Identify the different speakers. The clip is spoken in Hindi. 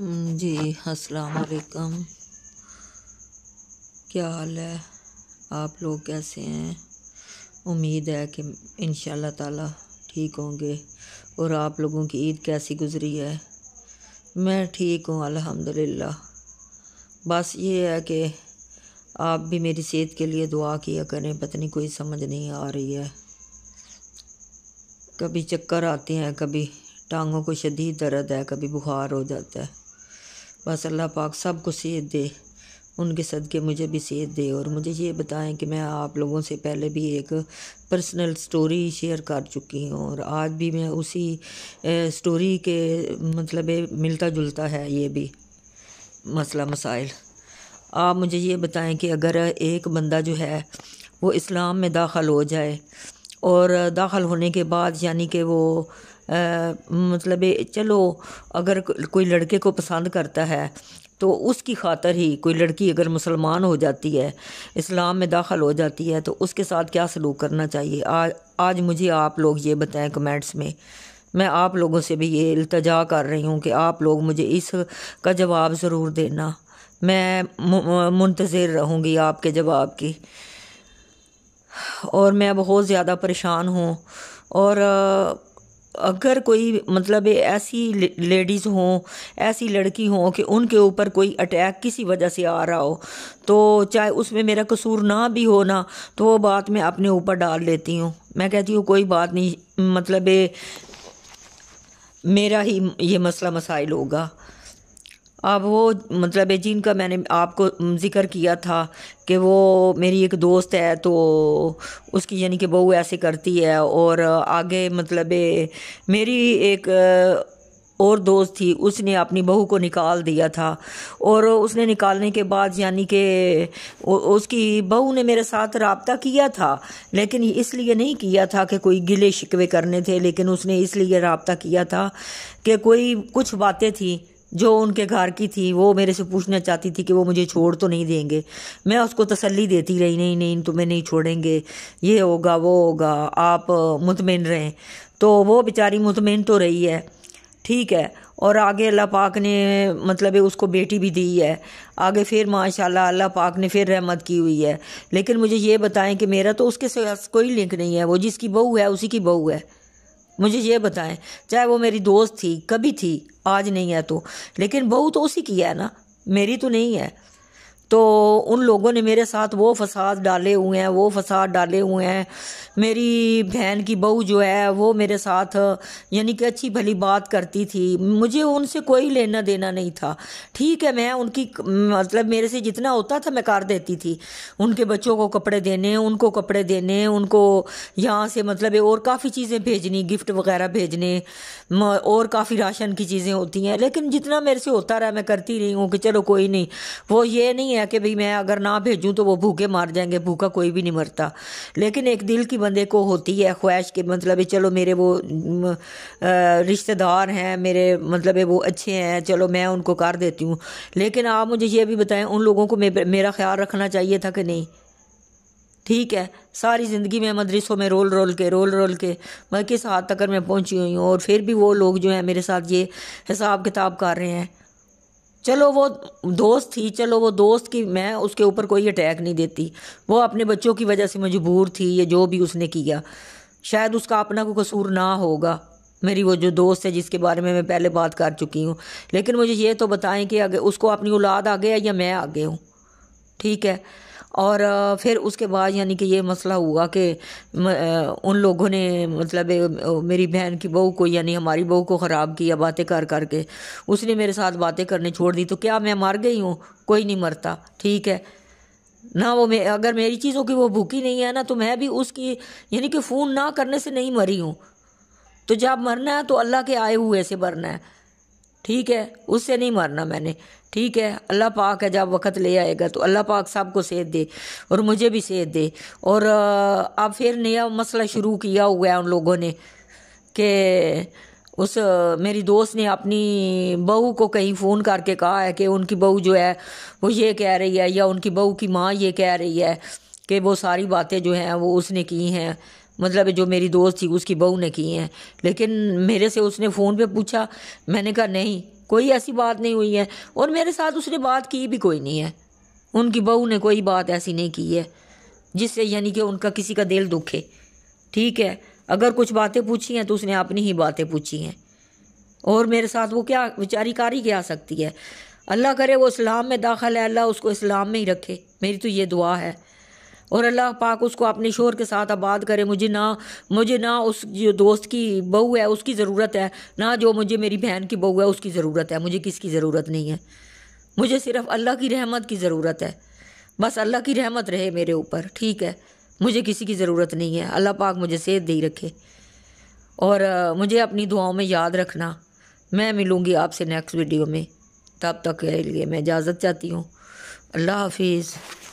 Speaker 1: हम्म, जी अस्सलाम क्या हाल है आप लोग कैसे हैं उम्मीद है कि इन ताला ठीक होंगे और आप लोगों की ईद कैसी गुजरी है मैं ठीक हूँ अल्हम्दुलिल्लाह बस ये है कि आप भी मेरी सेहत के लिए दुआ किया करें पत्नी कोई समझ नहीं आ रही है कभी चक्कर आते हैं कभी टांगों को शदीद दर्द है कभी बुखार हो जाता है बस अल्लाह पाक सब को सेहत दे उनके सदक़े मुझे भी सेहत दे और मुझे ये बताएं कि मैं आप लोगों से पहले भी एक पर्सनल स्टोरी शेयर कर चुकी हूँ और आज भी मैं उसी स्टोरी के मतलब मिलता जुलता है ये भी मसला मसाइल आप मुझे ये बताएं कि अगर एक बंदा जो है वो इस्लाम में दाखिल हो जाए और दाखिल होने के बाद यानी कि वो आ, मतलब चलो अगर कोई लड़के को पसंद करता है तो उसकी खातर ही कोई लड़की अगर मुसलमान हो जाती है इस्लाम में दाखिल हो जाती है तो उसके साथ क्या सलूक करना चाहिए आज आज मुझे आप लोग ये बताएं कमेंट्स में मैं आप लोगों से भी ये अल्तजा कर रही हूँ कि आप लोग मुझे इस का जवाब ज़रूर देना मैं मुंतज़र रहूँगी आपके जवाब की और मैं बहुत ज़्यादा परेशान हूँ और अगर कोई मतलब ऐसी लेडीज़ हों ऐसी लड़की हों कि उनके ऊपर कोई अटैक किसी वजह से आ रहा हो तो चाहे उसमें मेरा कसूर ना भी हो ना तो वो बात मैं अपने ऊपर डाल लेती हूँ मैं कहती हूँ कोई बात नहीं मतलब मेरा ही ये मसला मसाइल होगा अब वो मतलब है जिनका मैंने आपको ज़िक्र किया था कि वो मेरी एक दोस्त है तो उसकी यानी कि बहू ऐसे करती है और आगे मतलब मेरी एक और दोस्त थी उसने अपनी बहू को निकाल दिया था और उसने निकालने के बाद यानी कि उसकी बहू ने मेरे साथ रबता किया था लेकिन इसलिए नहीं किया था कि कोई गिले शिकवे करने थे लेकिन उसने इसलिए रबता किया था कि कोई कुछ बातें थी जो उनके घर की थी वो मेरे से पूछना चाहती थी कि वो मुझे छोड़ तो नहीं देंगे मैं उसको तसल्ली देती रही नहीं नहीं तुम्हें नहीं छोड़ेंगे ये होगा वो होगा आप मुतमिन रहें तो वो बेचारी मुतमिन तो रही है ठीक है और आगे अल्लाह पाक ने मतलब उसको बेटी भी दी है आगे फिर माशाल्लाह अल्लाह पाक ने फिर रहमत की हुई है लेकिन मुझे ये बताएं कि मेरा तो उसके साथ कोई लिंक नहीं है वो जिसकी बहू है उसी की बहू है मुझे ये बताएं चाहे वो मेरी दोस्त थी कभी थी आज नहीं है तो लेकिन बहू तो उसी की है ना मेरी तो नहीं है तो उन लोगों ने मेरे साथ वो फसाद डाले हुए हैं वो फसाद डाले हुए हैं मेरी बहन की बहू जो है वो मेरे साथ यानी कि अच्छी भली बात करती थी मुझे उनसे कोई लेना देना नहीं था ठीक है मैं उनकी मतलब मेरे से जितना होता था मैं कर देती थी उनके बच्चों को कपड़े देने उनको कपड़े देने उनको यहाँ से मतलब और काफ़ी चीज़ें भेजनी गिफ्ट वगैरह भेजने और काफ़ी राशन की चीज़ें होती हैं लेकिन जितना मेरे से होता रहा मैं करती रही हूँ कि चलो कोई नहीं वो ये नहीं है कि भाई मैं अगर ना भेजूँ तो वो भूखे मार जाएंगे भूखा कोई भी नहीं मरता लेकिन एक दिल की बंदे को होती है ख्वाहिश के मतलब चलो मेरे वो रिश्तेदार हैं मेरे मतलब वो अच्छे हैं चलो मैं उनको कर देती हूँ लेकिन आप मुझे ये भी बताएं उन लोगों को मेरा ख्याल रखना चाहिए था कि नहीं ठीक है सारी ज़िंदगी में मदरसों में रोल रोल के रोल रोल के मैं किस हद तक मैं पहुँची हुई हूँ और फिर भी वो लोग जो हैं मेरे साथ ये हिसाब किताब कर रहे हैं चलो वो दोस्त थी चलो वो दोस्त की मैं उसके ऊपर कोई अटैक नहीं देती वो अपने बच्चों की वजह से मजबूर थी या जो भी उसने किया शायद उसका अपना कोई कसूर ना होगा मेरी वो जो दोस्त है जिसके बारे में मैं पहले बात कर चुकी हूँ लेकिन मुझे ये तो बताएं कि अगर उसको अपनी औलाद आगे है या मैं आगे हूँ ठीक है और फिर उसके बाद यानी कि ये मसला हुआ कि उन लोगों ने मतलब मेरी बहन की बहू को यानी हमारी बहू को ख़राब किया बातें कर कर के उसने मेरे साथ बातें करने छोड़ दी तो क्या मैं मर गई हूँ कोई नहीं मरता ठीक है ना वो मैं अगर मेरी चीज़ों की वो भूखी नहीं है ना तो मैं भी उसकी यानी कि फ़ोन ना करने से नहीं मरी हूँ तो जब मरना है तो अल्लाह के आए हुए से मरना है ठीक है उससे नहीं मरना मैंने ठीक है अल्लाह पाक है जब वक्त ले आएगा तो अल्लाह पाक साहब को सेहत दे और मुझे भी सेहत दे और अब फिर नया मसला शुरू किया हुआ है उन लोगों ने कि उस मेरी दोस्त ने अपनी बहू को कहीं फ़ोन करके कहा है कि उनकी बहू जो है वो ये कह रही है या उनकी बहू की माँ ये कह रही है कि वो सारी बातें जो हैं वो उसने की हैं मतलब जो मेरी दोस्त थी उसकी बहू ने की हैं लेकिन मेरे से उसने फ़ोन पे पूछा मैंने कहा नहीं कोई ऐसी बात नहीं हुई है और मेरे साथ उसने बात की भी कोई नहीं है उनकी बहू ने कोई बात ऐसी नहीं की है जिससे यानी कि उनका किसी का दिल दुखे ठीक है अगर कुछ बातें पूछी हैं तो उसने अपनी ही बातें पूछी हैं और मेरे साथ वो क्या बेचारी कारी क्या सकती है अल्लाह करे वो इस्लाम में दाखिल है अल्लाह उसको इस्लाम में ही रखे मेरी तो ये दुआ है और अल्लाह पाक उसको अपने शोर के साथ आबाद करे मुझे ना मुझे ना उस जो दोस्त की बहू है उसकी ज़रूरत है ना जो मुझे मेरी बहन की बहू है उसकी ज़रूरत है मुझे किसकी ज़रूरत नहीं है मुझे सिर्फ अल्लाह की रहमत की ज़रूरत है बस अल्लाह की रहमत रहे मेरे ऊपर ठीक है मुझे किसी की ज़रूरत नहीं है अल्लाह पाक मुझे सेहत दे रखे और मुझे अपनी दुआओं में याद रखना मैं मिलूँगी आपसे नेक्स्ट वीडियो में तब तक के लिए मैं इजाज़त चाहती हूँ अल्लाह हाफिज़